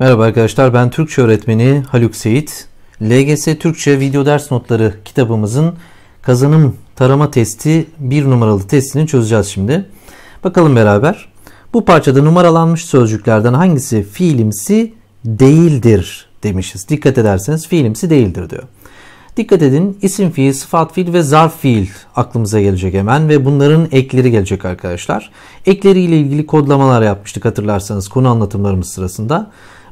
Merhaba arkadaşlar ben Türkçe öğretmeni Haluk Seyit. LGS Türkçe video ders notları kitabımızın kazanım tarama testi bir numaralı testini çözeceğiz şimdi. Bakalım beraber. Bu parçada numaralanmış sözcüklerden hangisi fiilimsi değildir demişiz. Dikkat ederseniz fiilimsi değildir diyor. Dikkat edin isim fiil, sıfat fiil ve zarf fiil aklımıza gelecek hemen ve bunların ekleri gelecek arkadaşlar. Ekleriyle ilgili kodlamalar yapmıştık hatırlarsanız konu anlatımlarımız sırasında.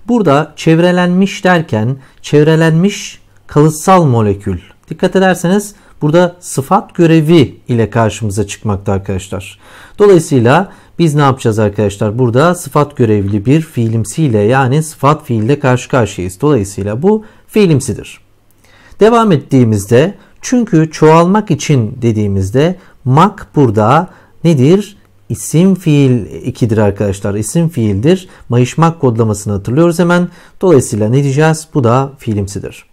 Burada çevrelenmiş derken çevrelenmiş kalıtsal molekül. Dikkat ederseniz burada sıfat görevi ile karşımıza çıkmakta arkadaşlar. Dolayısıyla biz ne yapacağız arkadaşlar? Burada sıfat görevli bir fiilimsiyle yani sıfat fiille karşı karşıyayız. Dolayısıyla bu fiilimsidir. Devam ettiğimizde çünkü çoğalmak için dediğimizde mak burada nedir? isim fiil ikidir arkadaşlar. İsim fiildir. Mayışmak kodlamasını hatırlıyoruz hemen. Dolayısıyla ne diyeceğiz? Bu da fiilimsidir.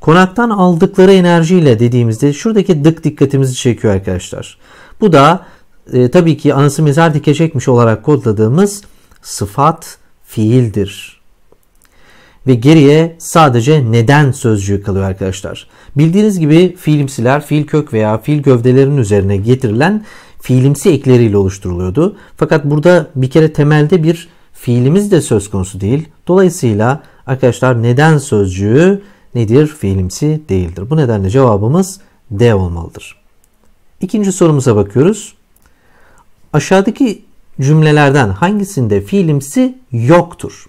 Konaktan aldıkları enerjiyle dediğimizde şuradaki dık dikkatimizi çekiyor arkadaşlar. Bu da e, tabii ki anası mezar dikecekmiş olarak kodladığımız sıfat fiildir. Ve geriye sadece neden sözcüğü kalıyor arkadaşlar. Bildiğiniz gibi fiilimsiler fiil kök veya fiil gövdelerinin üzerine getirilen fiilimsi ekleriyle oluşturuluyordu. Fakat burada bir kere temelde bir fiilimiz de söz konusu değil. Dolayısıyla arkadaşlar neden sözcüğü nedir? Fiilimsi değildir. Bu nedenle cevabımız D olmalıdır. İkinci sorumuza bakıyoruz. Aşağıdaki cümlelerden hangisinde fiilimsi yoktur?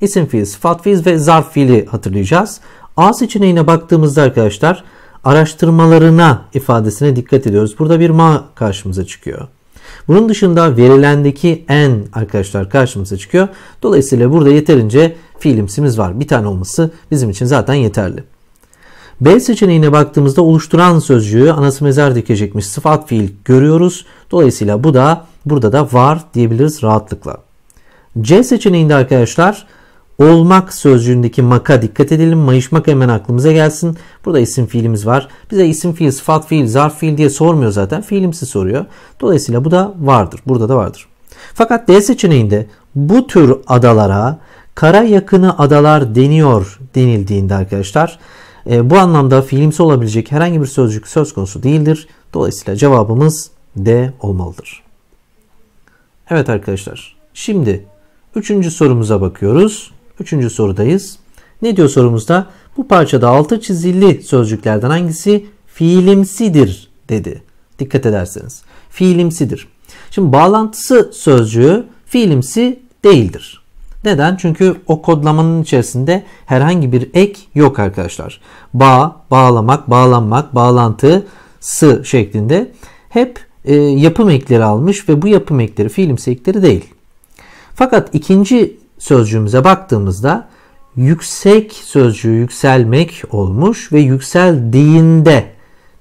İsim fiil, sıfat fiil ve zarf fiili hatırlayacağız. A seçeneğine baktığımızda arkadaşlar araştırmalarına ifadesine dikkat ediyoruz. Burada bir ma karşımıza çıkıyor. Bunun dışında verilendeki en arkadaşlar karşımıza çıkıyor. Dolayısıyla burada yeterince fiilimsimiz var. Bir tane olması bizim için zaten yeterli. B seçeneğine baktığımızda oluşturan sözcüğü anası mezar dikecekmiş sıfat fiil görüyoruz. Dolayısıyla bu da burada da var diyebiliriz rahatlıkla. C seçeneğinde arkadaşlar Olmak sözcüğündeki maka dikkat edelim. Mayışmak hemen aklımıza gelsin. Burada isim fiilimiz var. Bize isim fiil, sıfat fiil, zarf fiil diye sormuyor zaten. Fiilimsi soruyor. Dolayısıyla bu da vardır. Burada da vardır. Fakat D seçeneğinde bu tür adalara kara yakını adalar deniyor denildiğinde arkadaşlar e, bu anlamda fiilimsi olabilecek herhangi bir sözcük söz konusu değildir. Dolayısıyla cevabımız D olmalıdır. Evet arkadaşlar şimdi üçüncü sorumuza bakıyoruz. Üçüncü sorudayız. Ne diyor sorumuzda? Bu parçada altı çizili sözcüklerden hangisi fiilimsidir dedi. Dikkat ederseniz. Fiilimsidir. Şimdi bağlantısı sözcüğü fiilimsi değildir. Neden? Çünkü o kodlamanın içerisinde herhangi bir ek yok arkadaşlar. Bağ, bağlamak, bağlanmak, bağlantısı şeklinde hep e, yapım ekleri almış ve bu yapım ekleri fiilimsi ekleri değil. Fakat ikinci sözcüğümüze baktığımızda yüksek sözcüğü yükselmek olmuş ve yükseldiğinde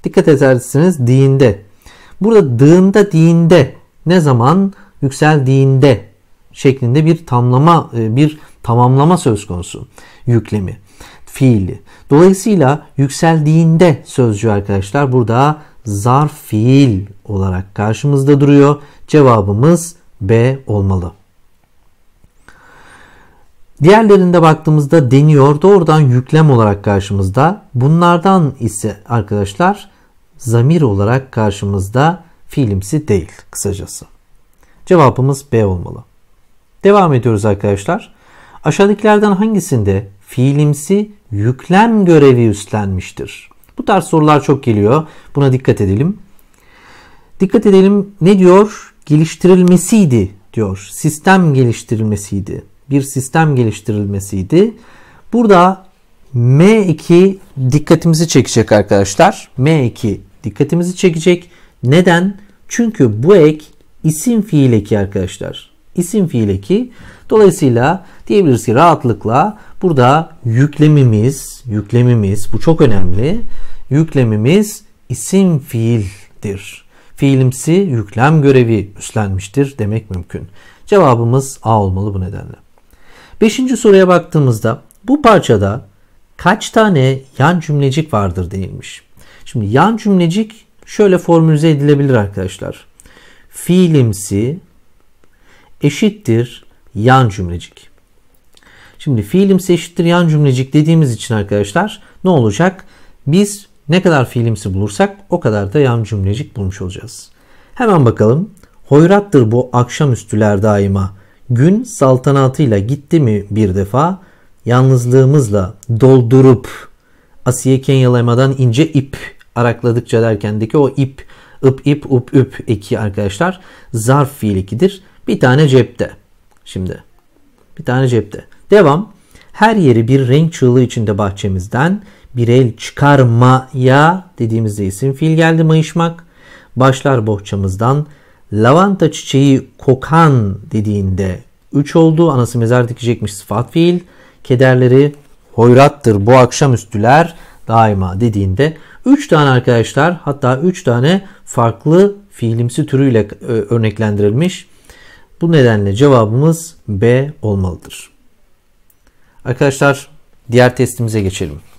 dikkat edersiniz diğinde Burada dığında diğinde ne zaman yükseldiğinde şeklinde bir tamlama e, bir tamamlama söz konusu yüklemi fiili. Dolayısıyla yükseldiğinde sözcüğü arkadaşlar burada zarf fiil olarak karşımızda duruyor. Cevabımız B olmalı. Diğerlerinde baktığımızda deniyor doğrudan yüklem olarak karşımızda. Bunlardan ise arkadaşlar zamir olarak karşımızda fiilimsi değil kısacası. Cevabımız B olmalı. Devam ediyoruz arkadaşlar. Aşağıdakilerden hangisinde fiilimsi yüklem görevi üstlenmiştir? Bu tarz sorular çok geliyor. Buna dikkat edelim. Dikkat edelim ne diyor? Geliştirilmesiydi diyor. Sistem geliştirilmesiydi bir sistem geliştirilmesiydi. Burada M2 dikkatimizi çekecek arkadaşlar. M2 dikkatimizi çekecek. Neden? Çünkü bu ek isim fiil eki arkadaşlar. İsim fiil eki. Dolayısıyla diyebiliriz ki rahatlıkla burada yüklemimiz, yüklemimiz bu çok önemli. Yüklemimiz isim fiildir. Fiilimsi yüklem görevi üstlenmiştir demek mümkün. Cevabımız A olmalı bu nedenle. Beşinci soruya baktığımızda bu parçada kaç tane yan cümlecik vardır denilmiş. Şimdi yan cümlecik şöyle formülize edilebilir arkadaşlar. Fiilimsi eşittir yan cümlecik. Şimdi fiilimsi eşittir yan cümlecik dediğimiz için arkadaşlar ne olacak? Biz ne kadar fiilimsi bulursak o kadar da yan cümlecik bulmuş olacağız. Hemen bakalım. Hoyrattır bu akşamüstüler daima. Gün saltanatıyla gitti mi bir defa? Yalnızlığımızla doldurup Asiye Kenyalamadan ince ip arakladıkça derken derkendeki o ip ıp ip up üp eki arkadaşlar zarf fiil ekidir. Bir tane cepte. Şimdi bir tane cepte. Devam. Her yeri bir renk çığlığı içinde bahçemizden bir el çıkarmaya dediğimizde isim fiil geldi mayışmak. Başlar bohçamızdan Lavanta çiçeği kokan dediğinde 3 oldu. Anası mezar dikecekmiş sıfat fiil. Kederleri hoyrattır bu akşamüstüler daima dediğinde 3 tane arkadaşlar hatta 3 tane farklı fiilimsi türüyle e, örneklendirilmiş. Bu nedenle cevabımız B olmalıdır. Arkadaşlar diğer testimize geçelim.